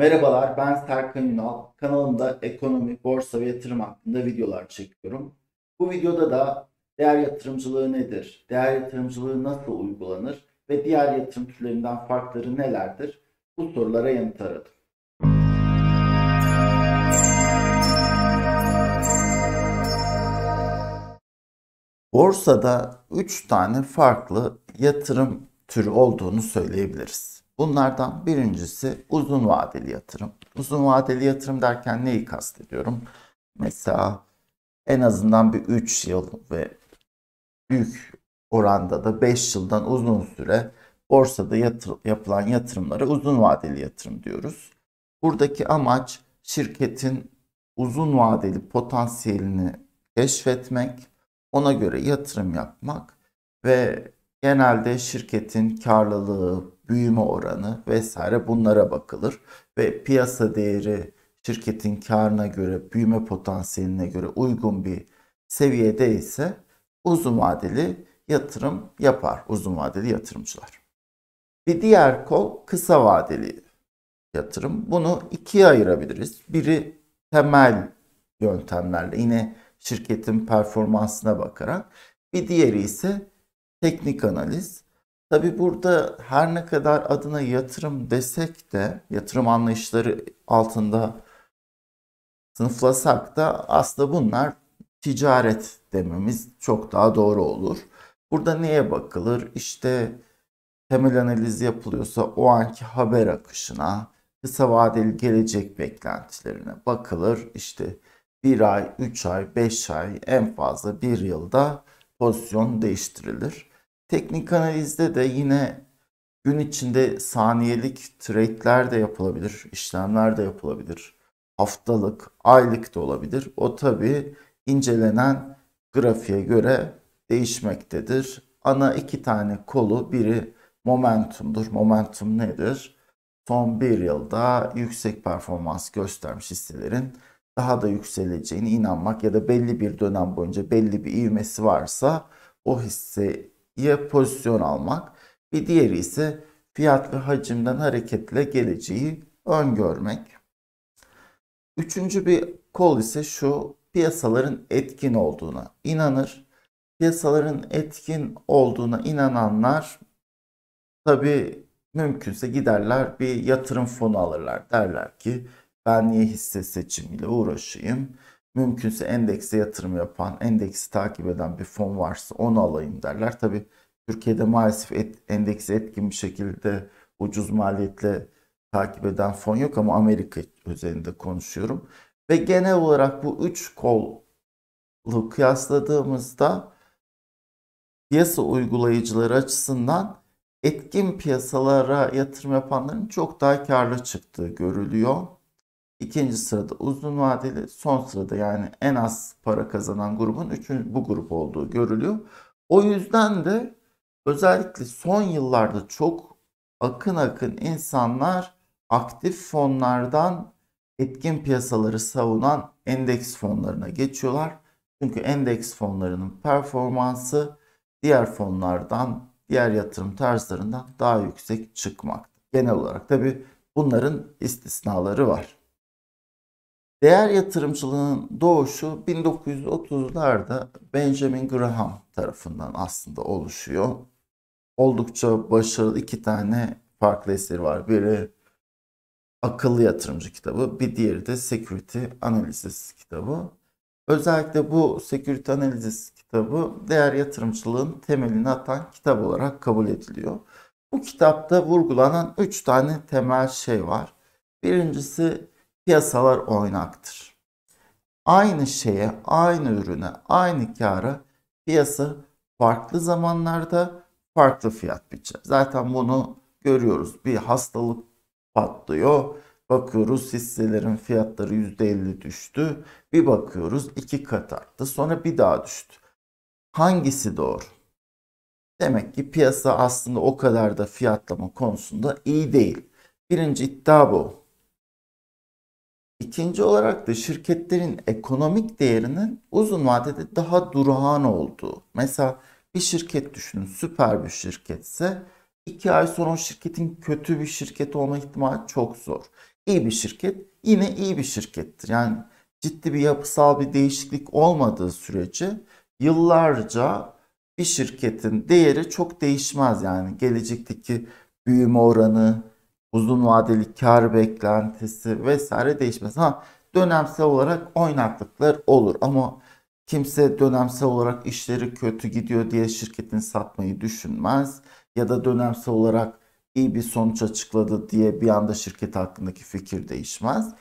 Merhabalar ben Serkan Yunal. Kanalımda ekonomi, borsa ve yatırım hakkında videolar çekiyorum. Bu videoda da değer yatırımcılığı nedir, değer yatırımcılığı nasıl uygulanır ve diğer yatırım türlerinden farkları nelerdir bu sorulara yanıt aradım. Borsada 3 tane farklı yatırım türü olduğunu söyleyebiliriz. Bunlardan birincisi uzun vadeli yatırım. Uzun vadeli yatırım derken neyi kastediyorum? Mesela en azından bir 3 yıl ve büyük oranda da 5 yıldan uzun süre borsada yatır, yapılan yatırımlara uzun vadeli yatırım diyoruz. Buradaki amaç şirketin uzun vadeli potansiyelini keşfetmek, ona göre yatırım yapmak ve genelde şirketin karlılığı, büyüme oranı vesaire bunlara bakılır ve piyasa değeri şirketin karına göre, büyüme potansiyeline göre uygun bir seviyede ise uzun vadeli yatırım yapar uzun vadeli yatırımcılar. Bir diğer kol kısa vadeli yatırım. Bunu ikiye ayırabiliriz. Biri temel yöntemlerle yine şirketin performansına bakarak bir diğeri ise teknik analiz. Tabi burada her ne kadar adına yatırım desek de yatırım anlayışları altında sınıflasak da aslında bunlar ticaret dememiz çok daha doğru olur. Burada neye bakılır? İşte temel analiz yapılıyorsa o anki haber akışına, kısa vadeli gelecek beklentilerine bakılır. İşte 1 ay, 3 ay, 5 ay en fazla 1 yılda pozisyon değiştirilir. Teknik analizde de yine gün içinde saniyelik trade'ler de yapılabilir, işlemler de yapılabilir. Haftalık, aylık da olabilir. O tabi incelenen grafiğe göre değişmektedir. Ana iki tane kolu biri momentumdur. Momentum nedir? Son bir yılda yüksek performans göstermiş hisselerin daha da yükseleceğine inanmak ya da belli bir dönem boyunca belli bir ivmesi varsa o hisse ya pozisyon almak. Bir diğeri ise fiyat ve hacimden hareketle geleceği öngörmek. Üçüncü bir kol ise şu piyasaların etkin olduğuna inanır. Piyasaların etkin olduğuna inananlar tabi mümkünse giderler bir yatırım fonu alırlar. Derler ki ben niye hisse seçimiyle uğraşayım? mümkünse endekse yatırım yapan, endeksi takip eden bir fon varsa onu alayım derler. Tabi Türkiye'de maalesef et, endeksi etkin bir şekilde ucuz maliyetle takip eden fon yok ama Amerika üzerinde konuşuyorum. Ve genel olarak bu üç kolu kıyasladığımızda piyasa uygulayıcıları açısından etkin piyasalara yatırım yapanların çok daha karlı çıktığı görülüyor ikinci sırada uzun vadeli, son sırada yani en az para kazanan grubun üçün, bu grup olduğu görülüyor. O yüzden de özellikle son yıllarda çok akın akın insanlar aktif fonlardan etkin piyasaları savunan endeks fonlarına geçiyorlar. Çünkü endeks fonlarının performansı diğer fonlardan, diğer yatırım tarzlarından daha yüksek çıkmakta. Genel olarak tabi bunların istisnaları var. Değer yatırımcılığının doğuşu 1930'larda Benjamin Graham tarafından aslında oluşuyor. Oldukça başarılı iki tane farklı eseri var. Biri Akıllı Yatırımcı kitabı, bir diğeri de Security Analysis kitabı. Özellikle bu Security Analysis kitabı değer yatırımcılığın temelini atan kitap olarak kabul ediliyor. Bu kitapta vurgulanan 3 tane temel şey var. Birincisi piyasalar oynaktır. Aynı şeye, aynı ürüne, aynı kâra piyasa farklı zamanlarda farklı fiyat biçer. Zaten bunu görüyoruz. Bir hastalık patlıyor. Bakıyoruz hisselerin fiyatları %50 düştü. Bir bakıyoruz iki kat arttı. Sonra bir daha düştü. Hangisi doğru? Demek ki piyasa aslında o kadar da fiyatlama konusunda iyi değil. Birinci iddia bu. İkinci olarak da şirketlerin ekonomik değerinin uzun vadede daha durağan olduğu. Mesela bir şirket düşünün süper bir şirketse 2 ay sonra o şirketin kötü bir şirket olma ihtimali çok zor. İyi bir şirket yine iyi bir şirkettir. Yani ciddi bir yapısal bir değişiklik olmadığı sürece yıllarca bir şirketin değeri çok değişmez. Yani gelecekteki büyüme oranı, uzun vadeli kar beklentisi vesaire değişmez. Ha dönemsel olarak oynaklıklar olur ama kimse dönemsel olarak işleri kötü gidiyor diye şirketin satmayı düşünmez ya da dönemsel olarak iyi bir sonuç açıkladı diye bir anda şirket hakkındaki fikir değişmez.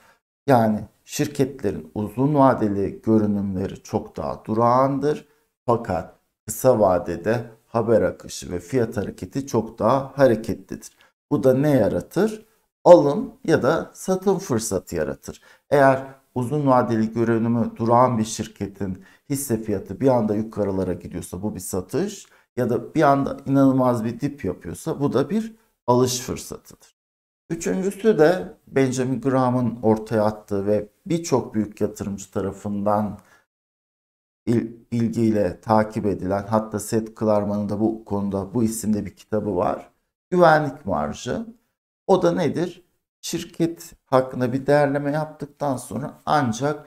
Yani şirketlerin uzun vadeli görünümleri çok daha durağandır fakat kısa vadede haber akışı ve fiyat hareketi çok daha hareketlidir. Bu da ne yaratır? Alım ya da satın fırsatı yaratır. Eğer uzun vadeli görünümü durağan bir şirketin hisse fiyatı bir anda yukarılara gidiyorsa bu bir satış ya da bir anda inanılmaz bir dip yapıyorsa bu da bir alış fırsatıdır. Üçüncüsü de Benjamin Graham'ın ortaya attığı ve birçok büyük yatırımcı tarafından ilgiyle takip edilen hatta Seth Klarman'ın da bu konuda bu isimde bir kitabı var güvenlik marjı. O da nedir? Şirket hakkında bir değerleme yaptıktan sonra ancak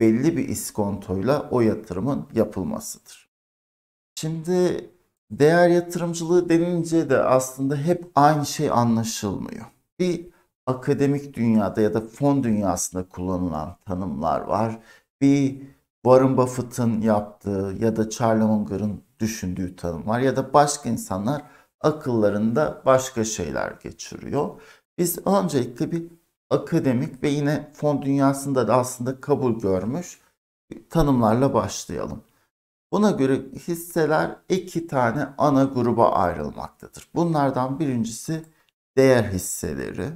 belli bir iskontoyla o yatırımın yapılmasıdır. Şimdi değer yatırımcılığı denince de aslında hep aynı şey anlaşılmıyor. Bir akademik dünyada ya da fon dünyasında kullanılan tanımlar var. Bir Warren Buffett'ın yaptığı ya da Charlie Munger'ın düşündüğü tanım var ya da başka insanlar akıllarında başka şeyler geçiriyor. Biz öncelikle bir akademik ve yine fon dünyasında da aslında kabul görmüş tanımlarla başlayalım. Buna göre hisseler iki tane ana gruba ayrılmaktadır. Bunlardan birincisi değer hisseleri,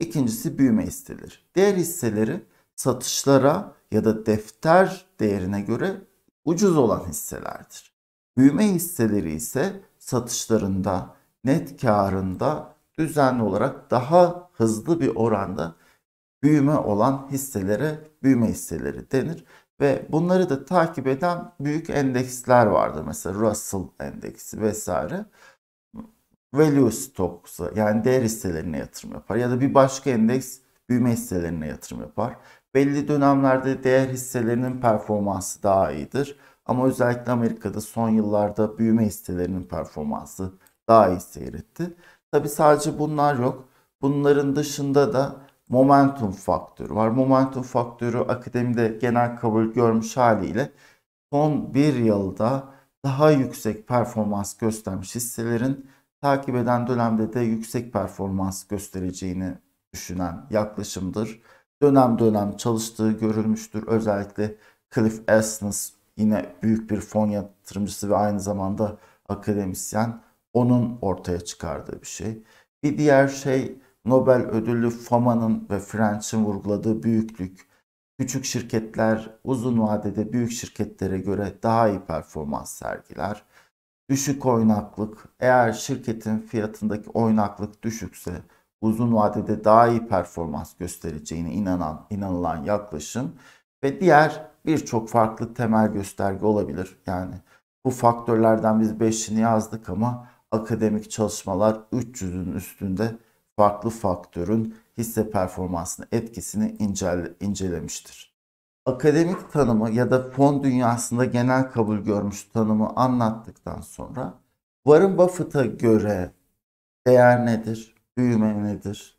ikincisi büyüme hisseleri. Değer hisseleri satışlara ya da defter değerine göre ucuz olan hisselerdir. Büyüme hisseleri ise satışlarında, net karında düzenli olarak daha hızlı bir oranda büyüme olan hisselere büyüme hisseleri denir. Ve bunları da takip eden büyük endeksler vardır. Mesela Russell endeksi vesaire. Value Stocks'a yani değer hisselerine yatırım yapar. Ya da bir başka endeks büyüme hisselerine yatırım yapar. Belli dönemlerde değer hisselerinin performansı daha iyidir ama özellikle Amerika'da son yıllarda büyüme hisselerinin performansı daha iyi seyretti. Tabi sadece bunlar yok. Bunların dışında da momentum faktörü var. Momentum faktörü akademide genel kabul görmüş haliyle son bir yılda daha yüksek performans göstermiş hisselerin takip eden dönemde de yüksek performans göstereceğini düşünen yaklaşımdır. Dönem dönem çalıştığı görülmüştür. Özellikle Cliff Asness yine büyük bir fon yatırımcısı ve aynı zamanda akademisyen onun ortaya çıkardığı bir şey. Bir diğer şey Nobel ödüllü FAMA'nın ve French'in vurguladığı büyüklük. Küçük şirketler uzun vadede büyük şirketlere göre daha iyi performans sergiler. Düşük oynaklık, eğer şirketin fiyatındaki oynaklık düşükse uzun vadede daha iyi performans göstereceğine inanan, inanılan yaklaşım ve diğer birçok farklı temel gösterge olabilir. Yani bu faktörlerden biz 5'ini yazdık ama akademik çalışmalar 300'ün üstünde farklı faktörün hisse performansını etkisini incele, incelemiştir. Akademik tanımı ya da fon dünyasında genel kabul görmüş tanımı anlattıktan sonra Warren Buffett'a göre değer nedir, büyüme nedir,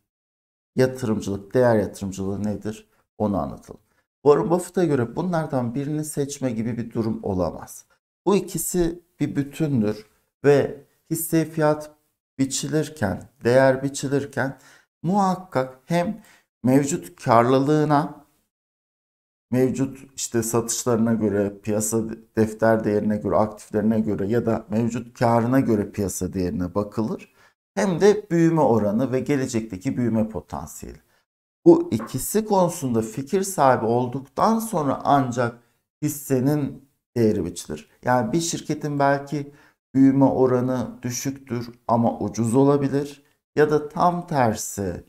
yatırımcılık, değer yatırımcılığı nedir onu anlatalım. Warren Buffett'a göre bunlardan birini seçme gibi bir durum olamaz. Bu ikisi bir bütündür ve hisse fiyat biçilirken, değer biçilirken muhakkak hem mevcut karlılığına, mevcut işte satışlarına göre, piyasa defter değerine göre, aktiflerine göre ya da mevcut karına göre piyasa değerine bakılır. Hem de büyüme oranı ve gelecekteki büyüme potansiyeli. Bu ikisi konusunda fikir sahibi olduktan sonra ancak hissenin değeri biçilir. Yani bir şirketin belki büyüme oranı düşüktür ama ucuz olabilir ya da tam tersi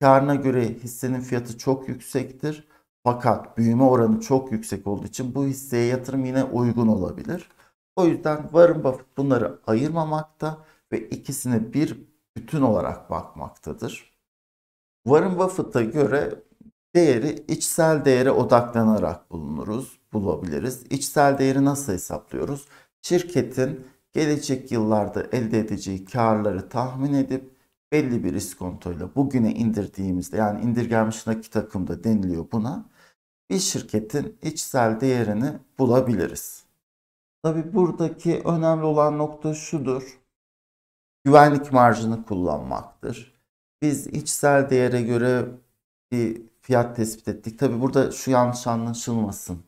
karına göre hissenin fiyatı çok yüksektir fakat büyüme oranı çok yüksek olduğu için bu hisseye yatırım yine uygun olabilir. O yüzden Warren Buffett bunları ayırmamakta ve ikisini bir bütün olarak bakmaktadır. Warren Buffett'a göre değeri içsel değere odaklanarak bulunuruz, bulabiliriz. İçsel değeri nasıl hesaplıyoruz? Şirketin gelecek yıllarda elde edeceği karları tahmin edip belli bir iskontoyla bugüne indirdiğimizde yani indirgenmiş nakit akımda deniliyor buna bir şirketin içsel değerini bulabiliriz. Tabi buradaki önemli olan nokta şudur. Güvenlik marjını kullanmaktır biz içsel değere göre bir fiyat tespit ettik. Tabi burada şu yanlış anlaşılmasın.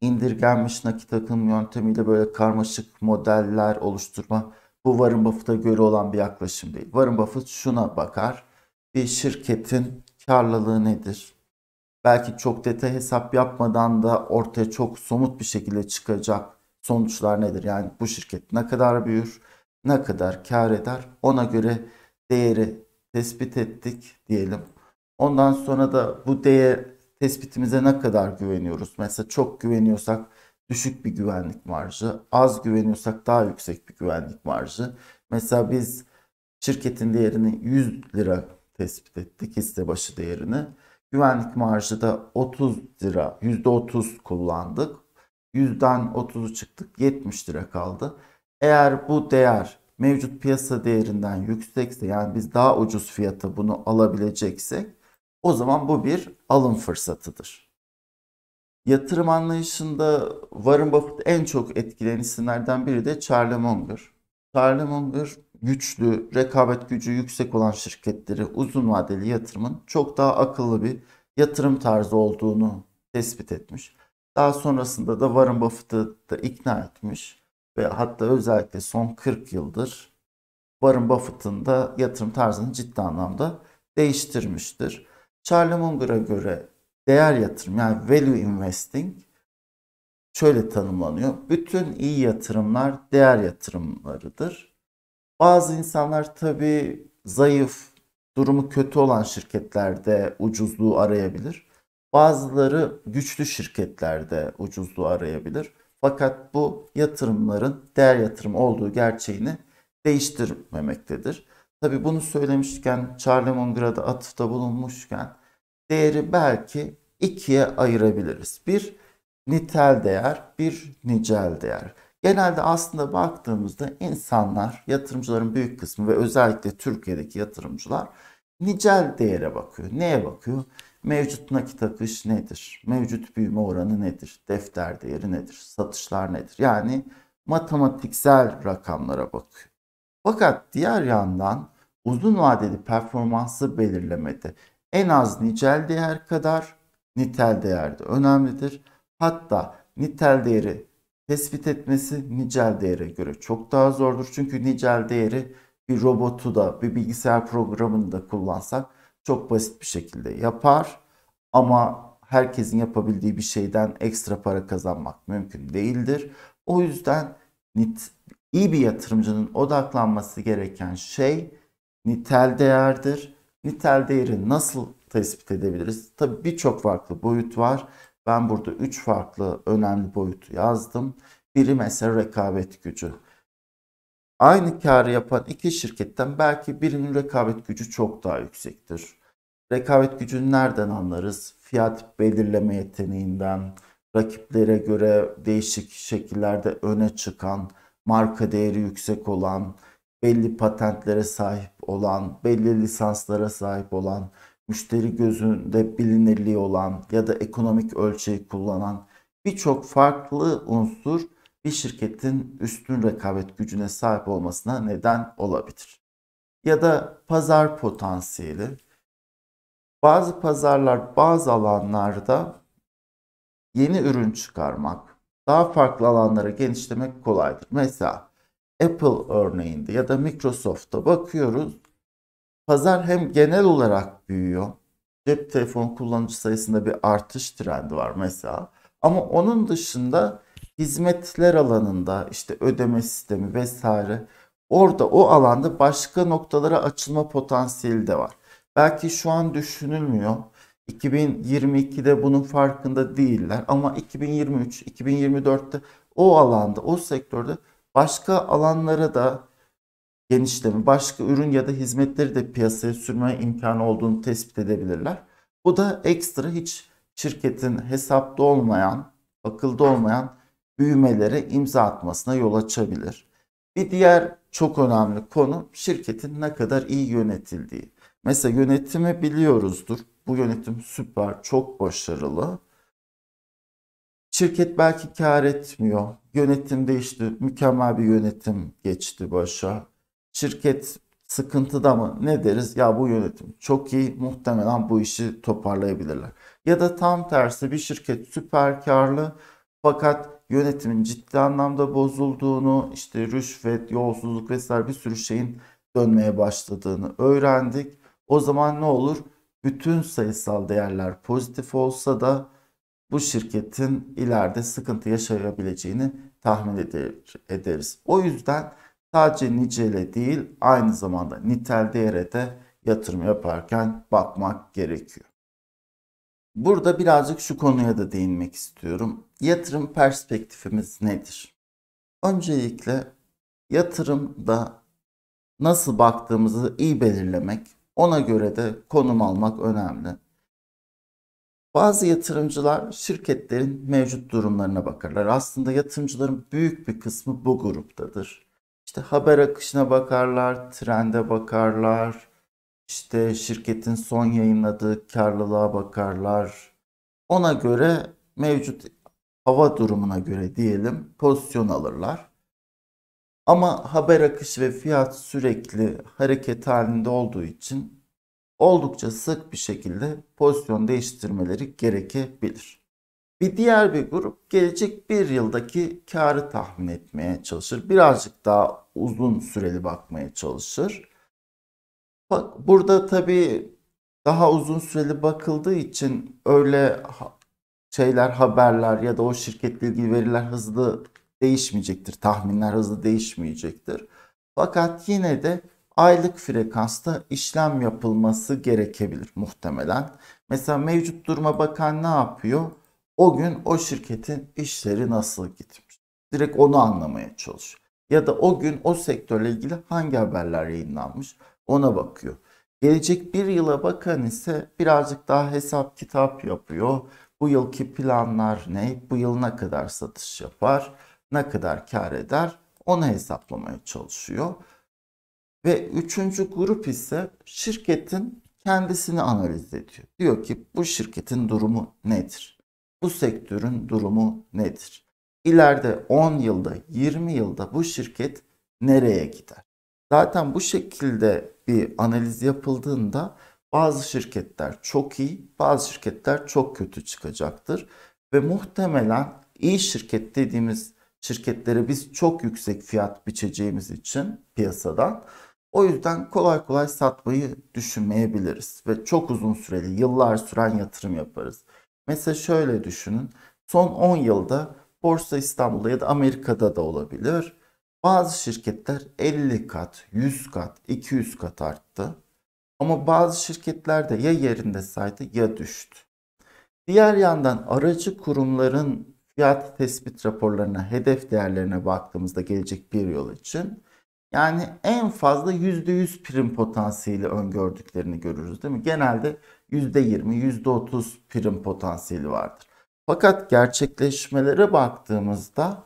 İndirgenmiş nakit akım yöntemiyle böyle karmaşık modeller oluşturma bu Warren Buffett'a göre olan bir yaklaşım değil. Warren Buffett şuna bakar. Bir şirketin karlılığı nedir? Belki çok detay hesap yapmadan da ortaya çok somut bir şekilde çıkacak sonuçlar nedir? Yani bu şirket ne kadar büyür, ne kadar kar eder ona göre değeri tespit ettik diyelim. Ondan sonra da bu değer tespitimize ne kadar güveniyoruz? Mesela çok güveniyorsak düşük bir güvenlik marjı, az güveniyorsak daha yüksek bir güvenlik marjı. Mesela biz şirketin değerini 100 lira tespit ettik hisse başı değerini. Güvenlik marjı da 30 lira, %30 kullandık. 100'den 30'u çıktık 70 lira kaldı. Eğer bu değer mevcut piyasa değerinden yüksekse yani biz daha ucuz fiyata bunu alabileceksek o zaman bu bir alım fırsatıdır. Yatırım anlayışında Warren Buffett en çok etkileyen isimlerden biri de Charlie Munger. Charlie Munger güçlü, rekabet gücü yüksek olan şirketleri uzun vadeli yatırımın çok daha akıllı bir yatırım tarzı olduğunu tespit etmiş. Daha sonrasında da Warren Buffett'ı da ikna etmiş ve hatta özellikle son 40 yıldır Warren Buffett'ın da yatırım tarzını ciddi anlamda değiştirmiştir. Charlie Munger'a göre değer yatırım yani value investing şöyle tanımlanıyor. Bütün iyi yatırımlar değer yatırımlarıdır. Bazı insanlar tabii zayıf, durumu kötü olan şirketlerde ucuzluğu arayabilir. Bazıları güçlü şirketlerde ucuzluğu arayabilir. Fakat bu yatırımların değer yatırım olduğu gerçeğini değiştirmemektedir. Tabi bunu söylemişken Charlemagne'a da atıfta bulunmuşken değeri belki ikiye ayırabiliriz. Bir nitel değer, bir nicel değer. Genelde aslında baktığımızda insanlar, yatırımcıların büyük kısmı ve özellikle Türkiye'deki yatırımcılar nicel değere bakıyor. Neye bakıyor? Mevcut nakit akış nedir? Mevcut büyüme oranı nedir? Defter değeri nedir? Satışlar nedir? Yani matematiksel rakamlara bakıyor. Fakat diğer yandan uzun vadeli performansı belirlemede en az nicel değer kadar nitel değer de önemlidir. Hatta nitel değeri tespit etmesi nicel değere göre çok daha zordur. Çünkü nicel değeri bir robotu da bir bilgisayar programını da kullansak çok basit bir şekilde yapar ama herkesin yapabildiği bir şeyden ekstra para kazanmak mümkün değildir. O yüzden nit, iyi bir yatırımcının odaklanması gereken şey nitel değerdir. Nitel değeri nasıl tespit edebiliriz? Tabii birçok farklı boyut var. Ben burada 3 farklı önemli boyutu yazdım. Biri mesela rekabet gücü. Aynı karı yapan iki şirketten belki birinin rekabet gücü çok daha yüksektir. Rekabet gücünü nereden anlarız? Fiyat belirleme yeteneğinden, rakiplere göre değişik şekillerde öne çıkan, marka değeri yüksek olan, belli patentlere sahip olan, belli lisanslara sahip olan, müşteri gözünde bilinirliği olan ya da ekonomik ölçeği kullanan birçok farklı unsur bir şirketin üstün rekabet gücüne sahip olmasına neden olabilir. Ya da pazar potansiyeli. Bazı pazarlar bazı alanlarda yeni ürün çıkarmak, daha farklı alanlara genişlemek kolaydır. Mesela Apple örneğinde ya da Microsoft'ta bakıyoruz. Pazar hem genel olarak büyüyor. Cep telefon kullanıcı sayısında bir artış trendi var mesela. Ama onun dışında hizmetler alanında işte ödeme sistemi vesaire orada o alanda başka noktalara açılma potansiyeli de var. Belki şu an düşünülmüyor. 2022'de bunun farkında değiller ama 2023, 2024'te o alanda, o sektörde başka alanlara da genişleme, başka ürün ya da hizmetleri de piyasaya sürme imkanı olduğunu tespit edebilirler. Bu da ekstra hiç şirketin hesapta olmayan, akılda olmayan büyümelere imza atmasına yol açabilir. Bir diğer çok önemli konu şirketin ne kadar iyi yönetildiği. Mesela yönetimi biliyoruzdur. Bu yönetim süper, çok başarılı. Şirket belki kar etmiyor. Yönetim değişti. Mükemmel bir yönetim geçti başa. Şirket sıkıntıda mı ne deriz? Ya bu yönetim çok iyi muhtemelen bu işi toparlayabilirler. Ya da tam tersi bir şirket süper karlı fakat yönetimin ciddi anlamda bozulduğunu, işte rüşvet, yolsuzluk vesaire bir sürü şeyin dönmeye başladığını öğrendik. O zaman ne olur? Bütün sayısal değerler pozitif olsa da bu şirketin ileride sıkıntı yaşayabileceğini tahmin ederiz. O yüzden sadece nicele değil aynı zamanda nitel değere de yatırım yaparken bakmak gerekiyor. Burada birazcık şu konuya da değinmek istiyorum. Yatırım perspektifimiz nedir? Öncelikle yatırımda nasıl baktığımızı iyi belirlemek, ona göre de konum almak önemli. Bazı yatırımcılar şirketlerin mevcut durumlarına bakarlar. Aslında yatırımcıların büyük bir kısmı bu gruptadır. İşte haber akışına bakarlar, trende bakarlar, işte şirketin son yayınladığı karlılığa bakarlar. Ona göre mevcut hava durumuna göre diyelim pozisyon alırlar. Ama haber akışı ve fiyat sürekli hareket halinde olduğu için oldukça sık bir şekilde pozisyon değiştirmeleri gerekebilir. Bir diğer bir grup gelecek bir yıldaki karı tahmin etmeye çalışır. Birazcık daha uzun süreli bakmaya çalışır. Bak burada tabii daha uzun süreli bakıldığı için öyle şeyler, haberler ya da o şirketle ilgili veriler hızlı değişmeyecektir. Tahminler hızlı değişmeyecektir. Fakat yine de aylık frekansta işlem yapılması gerekebilir muhtemelen. Mesela mevcut duruma bakan ne yapıyor? O gün o şirketin işleri nasıl gitmiş? Direkt onu anlamaya çalışıyor. Ya da o gün o sektörle ilgili hangi haberler yayınlanmış? ona bakıyor. Gelecek bir yıla bakan ise birazcık daha hesap kitap yapıyor. Bu yılki planlar ne? Bu yıl ne kadar satış yapar? Ne kadar kar eder? Onu hesaplamaya çalışıyor. Ve üçüncü grup ise şirketin kendisini analiz ediyor. Diyor ki bu şirketin durumu nedir? Bu sektörün durumu nedir? İleride 10 yılda, 20 yılda bu şirket nereye gider? Zaten bu şekilde bir analiz yapıldığında bazı şirketler çok iyi, bazı şirketler çok kötü çıkacaktır. Ve muhtemelen iyi şirket dediğimiz şirketlere biz çok yüksek fiyat biçeceğimiz için piyasadan o yüzden kolay kolay satmayı düşünmeyebiliriz ve çok uzun süreli yıllar süren yatırım yaparız. Mesela şöyle düşünün son 10 yılda Borsa İstanbul'da ya da Amerika'da da olabilir bazı şirketler 50 kat, 100 kat, 200 kat arttı. Ama bazı şirketlerde ya yerinde saydı ya düştü. Diğer yandan aracı kurumların fiyat tespit raporlarına, hedef değerlerine baktığımızda gelecek bir yıl için yani en fazla %100 prim potansiyeli öngördüklerini görürüz değil mi? Genelde %20, %30 prim potansiyeli vardır. Fakat gerçekleşmelere baktığımızda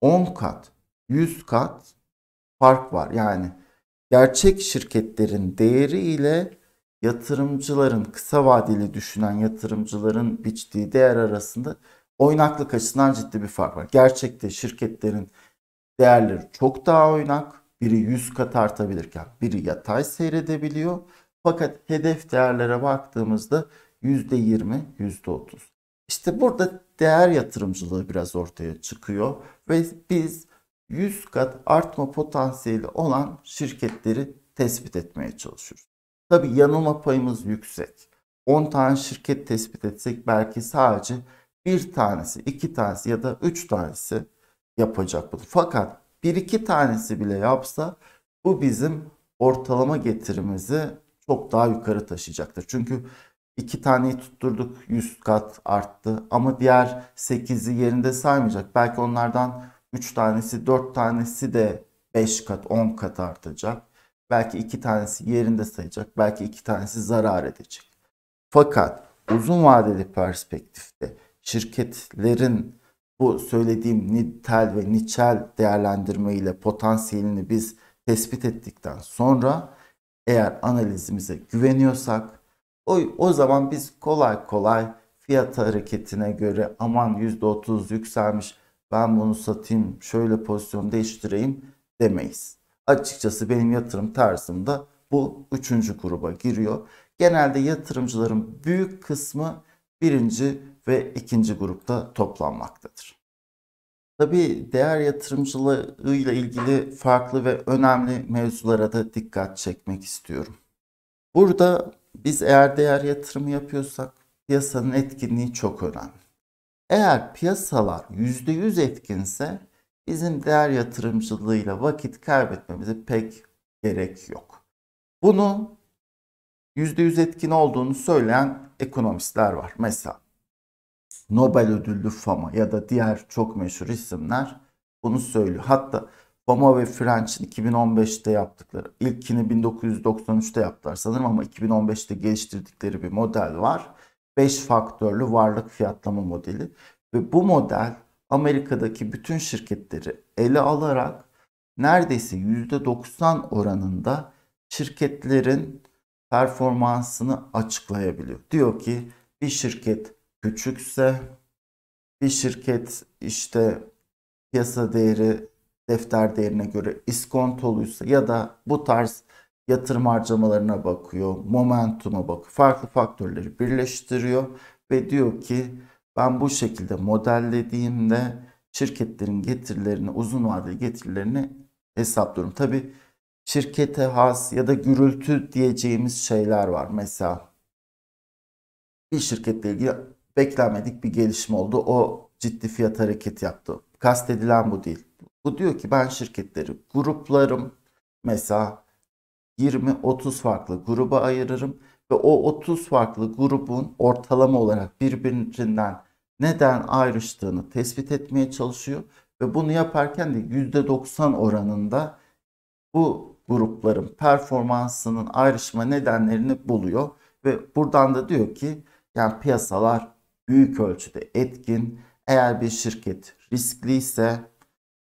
10 kat, 100 kat fark var. Yani gerçek şirketlerin değeri ile yatırımcıların kısa vadeli düşünen yatırımcıların biçtiği değer arasında oynaklık açısından ciddi bir fark var. Gerçekte şirketlerin değerleri çok daha oynak. Biri 100 kat artabilirken biri yatay seyredebiliyor. Fakat hedef değerlere baktığımızda %20, %30. İşte burada değer yatırımcılığı biraz ortaya çıkıyor ve biz 100 kat artma potansiyeli olan şirketleri tespit etmeye çalışıyoruz. Tabi yanılma payımız yüksek. 10 tane şirket tespit etsek belki sadece bir tanesi, iki tanesi ya da üç tanesi yapacak bunu. Fakat bir iki tanesi bile yapsa bu bizim ortalama getirimizi çok daha yukarı taşıyacaktır. Çünkü iki taneyi tutturduk 100 kat arttı ama diğer 8'i yerinde saymayacak. Belki onlardan 3 tanesi 4 tanesi de 5 kat 10 kat artacak. Belki 2 tanesi yerinde sayacak. Belki 2 tanesi zarar edecek. Fakat uzun vadeli perspektifte şirketlerin bu söylediğim nitel ve niçel değerlendirme ile potansiyelini biz tespit ettikten sonra eğer analizimize güveniyorsak o, o zaman biz kolay kolay fiyat hareketine göre aman %30 yükselmiş ben bunu satayım, şöyle pozisyon değiştireyim demeyiz. Açıkçası benim yatırım tarzımda bu üçüncü gruba giriyor. Genelde yatırımcıların büyük kısmı birinci ve ikinci grupta toplanmaktadır. Tabii değer yatırımcılığıyla ilgili farklı ve önemli mevzulara da dikkat çekmek istiyorum. Burada biz eğer değer yatırımı yapıyorsak piyasanın etkinliği çok önemli. Eğer piyasalar %100 etkinse bizim değer yatırımcılığıyla vakit kaybetmemize pek gerek yok. Bunu %100 etkin olduğunu söyleyen ekonomistler var. Mesela Nobel ödüllü Fama ya da diğer çok meşhur isimler bunu söylüyor. Hatta Fama ve French'in 2015'te yaptıkları, ilkini 1993'te yaptılar sanırım ama 2015'te geliştirdikleri bir model var. 5 faktörlü varlık fiyatlama modeli ve bu model Amerika'daki bütün şirketleri ele alarak neredeyse %90 oranında şirketlerin performansını açıklayabiliyor. Diyor ki bir şirket küçükse bir şirket işte piyasa değeri defter değerine göre iskontoluysa ya da bu tarz yatırım harcamalarına bakıyor, momentuma bakıyor, farklı faktörleri birleştiriyor ve diyor ki ben bu şekilde modellediğimde şirketlerin getirilerini, uzun vadeli getirilerini hesaplıyorum. Tabi şirkete has ya da gürültü diyeceğimiz şeyler var. Mesela bir şirketle ilgili beklenmedik bir gelişme oldu. O ciddi fiyat hareketi yaptı. Kastedilen bu değil. Bu diyor ki ben şirketleri gruplarım. Mesela 20-30 farklı gruba ayırırım ve o 30 farklı grubun ortalama olarak birbirinden neden ayrıştığını tespit etmeye çalışıyor ve bunu yaparken de %90 oranında bu grupların performansının ayrışma nedenlerini buluyor ve buradan da diyor ki yani piyasalar büyük ölçüde etkin. Eğer bir şirket riskli ise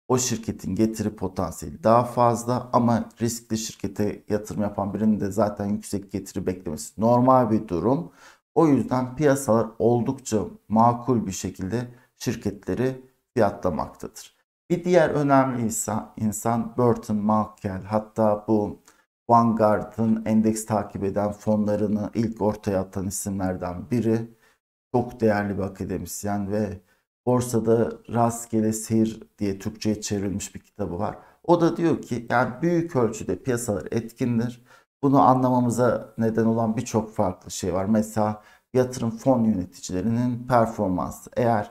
o şirketin getiri potansiyeli daha fazla ama riskli şirkete yatırım yapan birinin de zaten yüksek getiri beklemesi normal bir durum. O yüzden piyasalar oldukça makul bir şekilde şirketleri fiyatlamaktadır. Bir diğer önemli insan, insan Burton Malkiel hatta bu Vanguard'ın endeks takip eden fonlarını ilk ortaya atan isimlerden biri. Çok değerli bir akademisyen ve borsada rastgele sihir diye Türkçe'ye çevrilmiş bir kitabı var. O da diyor ki yani büyük ölçüde piyasalar etkindir. Bunu anlamamıza neden olan birçok farklı şey var. Mesela yatırım fon yöneticilerinin performansı. Eğer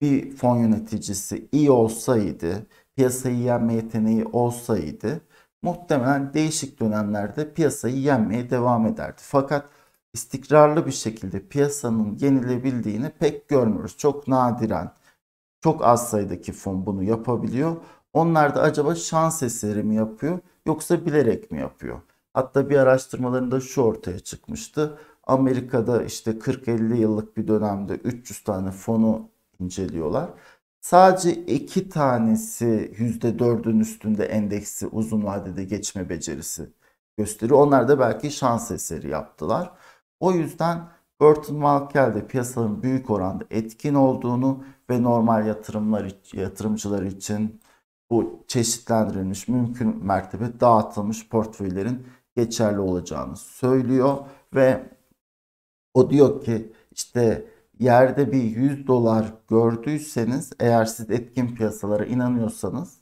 bir fon yöneticisi iyi olsaydı, piyasayı yenme yeteneği olsaydı muhtemelen değişik dönemlerde piyasayı yenmeye devam ederdi. Fakat istikrarlı bir şekilde piyasanın yenilebildiğini pek görmüyoruz. Çok nadiren, çok az sayıdaki fon bunu yapabiliyor. Onlar da acaba şans eseri mi yapıyor yoksa bilerek mi yapıyor? Hatta bir araştırmalarında şu ortaya çıkmıştı. Amerika'da işte 40-50 yıllık bir dönemde 300 tane fonu inceliyorlar. Sadece 2 tanesi %4'ün üstünde endeksi uzun vadede geçme becerisi gösteriyor. Onlar da belki şans eseri yaptılar. O yüzden Burton Malkiel de piyasanın büyük oranda etkin olduğunu ve normal yatırımlar yatırımcılar için bu çeşitlendirilmiş mümkün mertebe dağıtılmış portföylerin geçerli olacağını söylüyor ve o diyor ki işte yerde bir 100 dolar gördüyseniz eğer siz etkin piyasalara inanıyorsanız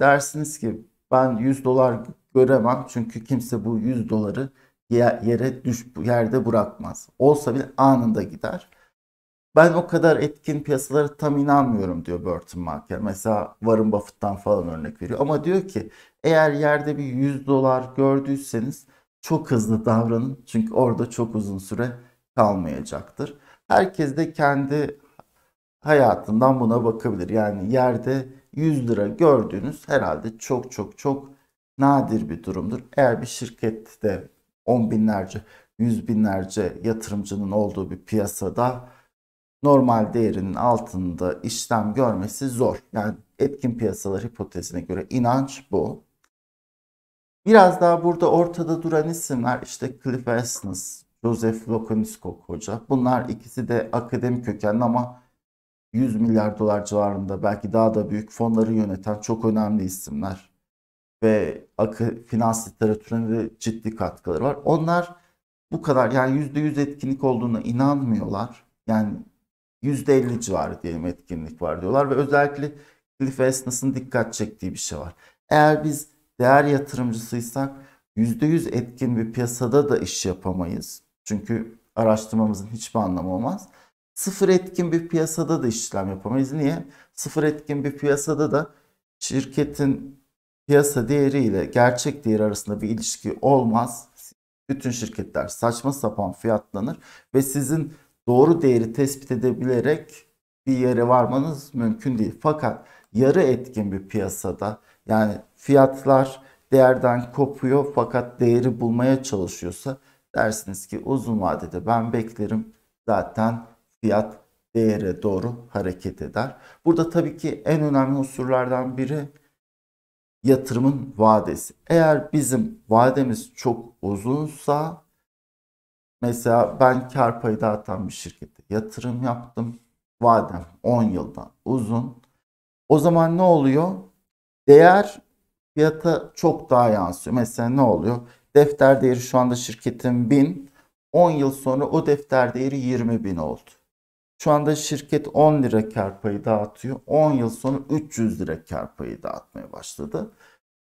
dersiniz ki ben 100 dolar göremem çünkü kimse bu 100 doları yere düş yerde bırakmaz. Olsa bile anında gider. Ben o kadar etkin piyasalara tam inanmıyorum diyor Burton Marker. Mesela Warren Buffett'tan falan örnek veriyor. Ama diyor ki eğer yerde bir 100 dolar gördüyseniz çok hızlı davranın. Çünkü orada çok uzun süre kalmayacaktır. Herkes de kendi hayatından buna bakabilir. Yani yerde 100 lira gördüğünüz herhalde çok çok çok nadir bir durumdur. Eğer bir şirkette on binlerce, yüz binlerce yatırımcının olduğu bir piyasada normal değerinin altında işlem görmesi zor. Yani etkin piyasalar hipotezine göre inanç bu. Biraz daha burada ortada duran isimler işte Cliff Asness, Joseph Lokoniskok koca. Bunlar ikisi de akademik kökenli ama 100 milyar dolar civarında belki daha da büyük fonları yöneten çok önemli isimler ve akı, finans literatüründe ciddi katkıları var. Onlar bu kadar yani yüzde yüz etkinlik olduğuna inanmıyorlar. Yani yüzde elli civarı diyelim etkinlik var diyorlar ve özellikle Cliff Esnas'ın dikkat çektiği bir şey var. Eğer biz değer yatırımcısıysak yüzde yüz etkin bir piyasada da iş yapamayız. Çünkü araştırmamızın hiçbir anlamı olmaz. Sıfır etkin bir piyasada da işlem yapamayız. Niye? Sıfır etkin bir piyasada da şirketin piyasa değeri ile gerçek değer arasında bir ilişki olmaz. Bütün şirketler saçma sapan fiyatlanır ve sizin doğru değeri tespit edebilerek bir yere varmanız mümkün değil. Fakat yarı etkin bir piyasada yani fiyatlar değerden kopuyor fakat değeri bulmaya çalışıyorsa dersiniz ki uzun vadede ben beklerim zaten fiyat değere doğru hareket eder. Burada tabii ki en önemli unsurlardan biri yatırımın vadesi. Eğer bizim vademiz çok uzunsa mesela ben kar payı dağıtan bir şirkete yatırım yaptım. Vadem 10 yıldan uzun. O zaman ne oluyor? Değer fiyata çok daha yansıyor. Mesela ne oluyor? Defter değeri şu anda şirketin 1000. 10 yıl sonra o defter değeri 20 bin oldu. Şu anda şirket 10 lira kar payı dağıtıyor. 10 yıl sonra 300 lira kar payı dağıtmaya başladı.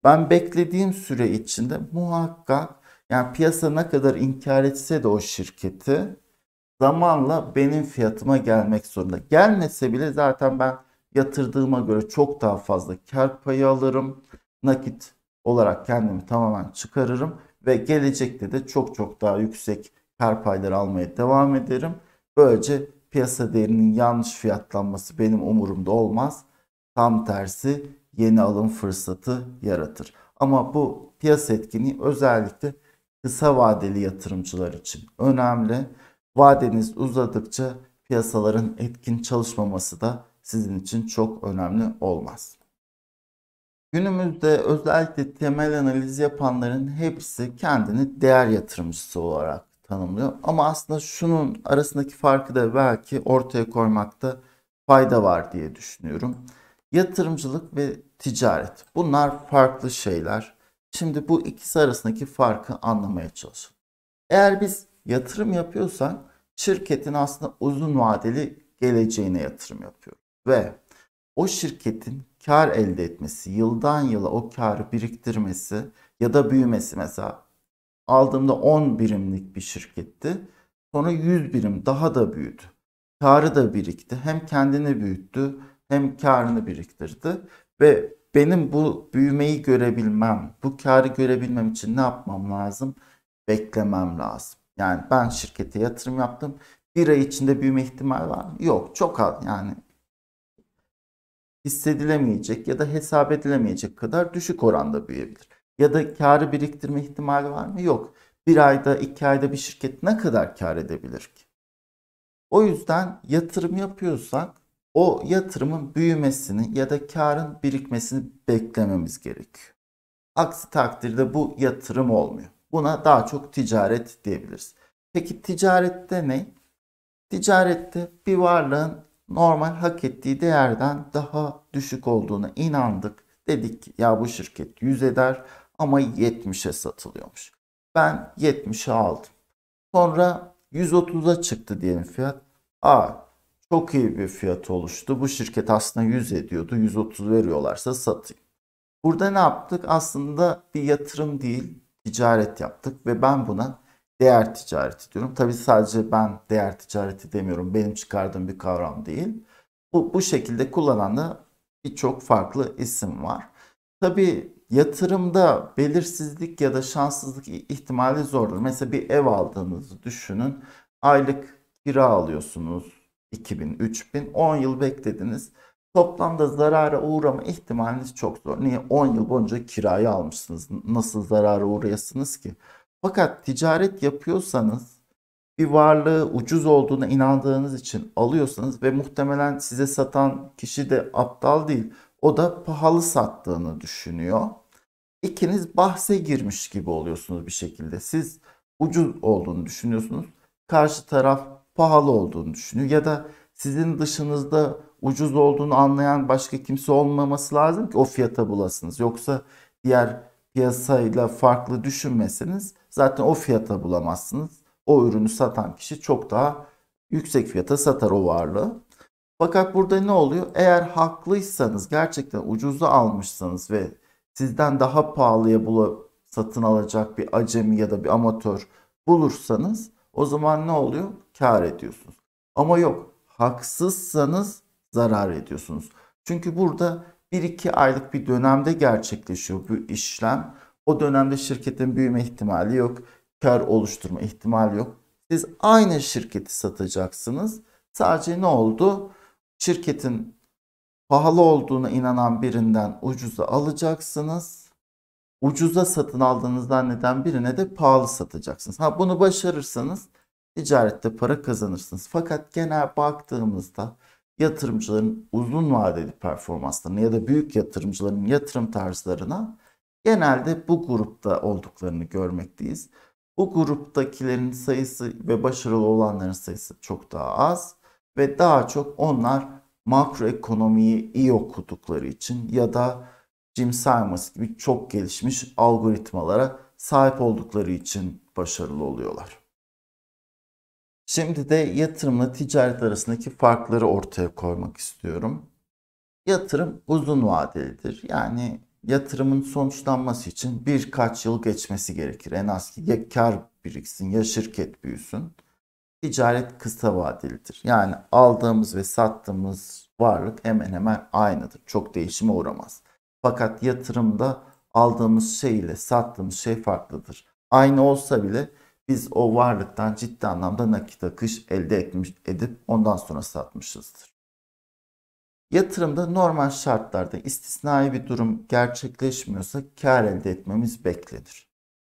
Ben beklediğim süre içinde muhakkak yani piyasa ne kadar inkar etse de o şirketi zamanla benim fiyatıma gelmek zorunda. Gelmese bile zaten ben yatırdığıma göre çok daha fazla kar payı alırım. Nakit olarak kendimi tamamen çıkarırım ve gelecekte de çok çok daha yüksek kar payları almaya devam ederim. Böylece piyasa değerinin yanlış fiyatlanması benim umurumda olmaz. Tam tersi yeni alım fırsatı yaratır. Ama bu piyasa etkinliği özellikle kısa vadeli yatırımcılar için önemli. Vadeniz uzadıkça piyasaların etkin çalışmaması da sizin için çok önemli olmaz. Günümüzde özellikle temel analiz yapanların hepsi kendini değer yatırımcısı olarak tanımlıyor. Ama aslında şunun arasındaki farkı da belki ortaya koymakta fayda var diye düşünüyorum. Yatırımcılık ve ticaret. Bunlar farklı şeyler. Şimdi bu ikisi arasındaki farkı anlamaya çalışalım. Eğer biz yatırım yapıyorsak şirketin aslında uzun vadeli geleceğine yatırım yapıyoruz. Ve o şirketin kar elde etmesi, yıldan yıla o karı biriktirmesi ya da büyümesi mesela aldığımda 10 birimlik bir şirketti. Sonra 100 birim daha da büyüdü. Karı da birikti. Hem kendini büyüttü hem karını biriktirdi. Ve benim bu büyümeyi görebilmem, bu karı görebilmem için ne yapmam lazım? Beklemem lazım. Yani ben şirkete yatırım yaptım. Bir ay içinde büyüme ihtimali var mı? Yok çok az yani hissedilemeyecek ya da hesap edilemeyecek kadar düşük oranda büyüyebilir ya da karı biriktirme ihtimali var mı? Yok. Bir ayda, iki ayda bir şirket ne kadar kar edebilir ki? O yüzden yatırım yapıyorsak o yatırımın büyümesini ya da karın birikmesini beklememiz gerekiyor. Aksi takdirde bu yatırım olmuyor. Buna daha çok ticaret diyebiliriz. Peki ticarette ne? Ticarette bir varlığın normal hak ettiği değerden daha düşük olduğuna inandık. Dedik ki ya bu şirket yüz eder ama 70'e satılıyormuş. Ben 70'e aldım. Sonra 130'a çıktı diyelim fiyat. Aa çok iyi bir fiyat oluştu. Bu şirket aslında 100 ediyordu. 130 veriyorlarsa satayım. Burada ne yaptık? Aslında bir yatırım değil, ticaret yaptık ve ben buna değer ticareti diyorum. Tabi sadece ben değer ticareti demiyorum. Benim çıkardığım bir kavram değil. Bu, bu şekilde kullanan da birçok farklı isim var. Tabii yatırımda belirsizlik ya da şanssızlık ihtimali zordur. Mesela bir ev aldığınızı düşünün. Aylık kira alıyorsunuz 2000, 3000, 10 yıl beklediniz. Toplamda zarara uğrama ihtimaliniz çok zor. Niye? 10 yıl boyunca kirayı almışsınız. Nasıl zarara uğrayasınız ki? Fakat ticaret yapıyorsanız bir varlığı ucuz olduğuna inandığınız için alıyorsanız ve muhtemelen size satan kişi de aptal değil o da pahalı sattığını düşünüyor. İkiniz bahse girmiş gibi oluyorsunuz bir şekilde. Siz ucuz olduğunu düşünüyorsunuz. Karşı taraf pahalı olduğunu düşünüyor ya da sizin dışınızda ucuz olduğunu anlayan başka kimse olmaması lazım ki o fiyata bulasınız. Yoksa diğer piyasayla farklı düşünmeseniz zaten o fiyata bulamazsınız. O ürünü satan kişi çok daha yüksek fiyata satar o varlığı. Fakat burada ne oluyor? Eğer haklıysanız, gerçekten ucuza almışsanız ve sizden daha pahalıya bula, satın alacak bir acemi ya da bir amatör bulursanız o zaman ne oluyor? Kar ediyorsunuz. Ama yok, haksızsanız zarar ediyorsunuz. Çünkü burada 1-2 aylık bir dönemde gerçekleşiyor bu işlem. O dönemde şirketin büyüme ihtimali yok, kar oluşturma ihtimali yok. Siz aynı şirketi satacaksınız. Sadece ne oldu? şirketin pahalı olduğuna inanan birinden ucuza alacaksınız. Ucuza satın aldığınız zanneden birine de pahalı satacaksınız. Ha bunu başarırsanız ticarette para kazanırsınız. Fakat genel baktığımızda yatırımcıların uzun vadeli performanslarına ya da büyük yatırımcıların yatırım tarzlarına genelde bu grupta olduklarını görmekteyiz. Bu gruptakilerin sayısı ve başarılı olanların sayısı çok daha az ve daha çok onlar makroekonomiyi iyi okudukları için ya da Jim Simons gibi çok gelişmiş algoritmalara sahip oldukları için başarılı oluyorlar. Şimdi de yatırımla ticaret arasındaki farkları ortaya koymak istiyorum. Yatırım uzun vadelidir. Yani yatırımın sonuçlanması için birkaç yıl geçmesi gerekir. En az ya kar biriksin ya şirket büyüsün ticaret kısa vadelidir. Yani aldığımız ve sattığımız varlık hemen hemen aynıdır. Çok değişime uğramaz. Fakat yatırımda aldığımız şey ile sattığımız şey farklıdır. Aynı olsa bile biz o varlıktan ciddi anlamda nakit akış elde etmiş edip ondan sonra satmışızdır. Yatırımda normal şartlarda istisnai bir durum gerçekleşmiyorsa kar elde etmemiz beklenir.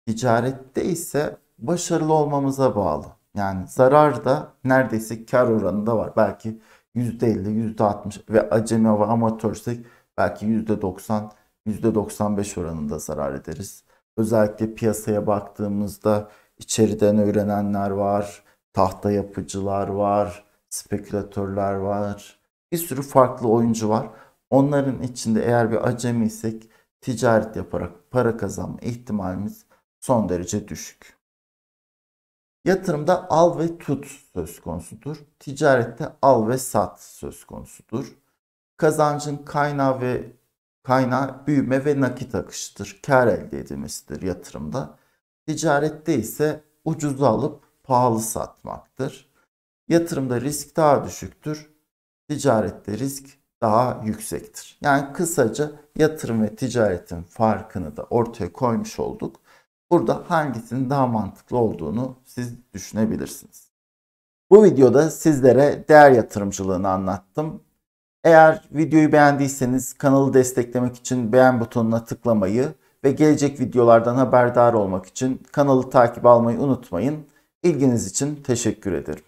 Ticarette ise başarılı olmamıza bağlı. Yani zarar da neredeyse kar oranı da var. Belki %50, %60 ve acemi ve amatörsek belki %90, %95 oranında zarar ederiz. Özellikle piyasaya baktığımızda içeriden öğrenenler var, tahta yapıcılar var, spekülatörler var. Bir sürü farklı oyuncu var. Onların içinde eğer bir acemi isek ticaret yaparak para kazanma ihtimalimiz son derece düşük. Yatırımda al ve tut söz konusudur. Ticarette al ve sat söz konusudur. Kazancın kaynağı ve kaynağı büyüme ve nakit akışıdır. Kar elde edilmesidir yatırımda. Ticarette ise ucuzu alıp pahalı satmaktır. Yatırımda risk daha düşüktür. Ticarette risk daha yüksektir. Yani kısaca yatırım ve ticaretin farkını da ortaya koymuş olduk. Burada hangisinin daha mantıklı olduğunu siz düşünebilirsiniz. Bu videoda sizlere değer yatırımcılığını anlattım. Eğer videoyu beğendiyseniz kanalı desteklemek için beğen butonuna tıklamayı ve gelecek videolardan haberdar olmak için kanalı takip almayı unutmayın. İlginiz için teşekkür ederim.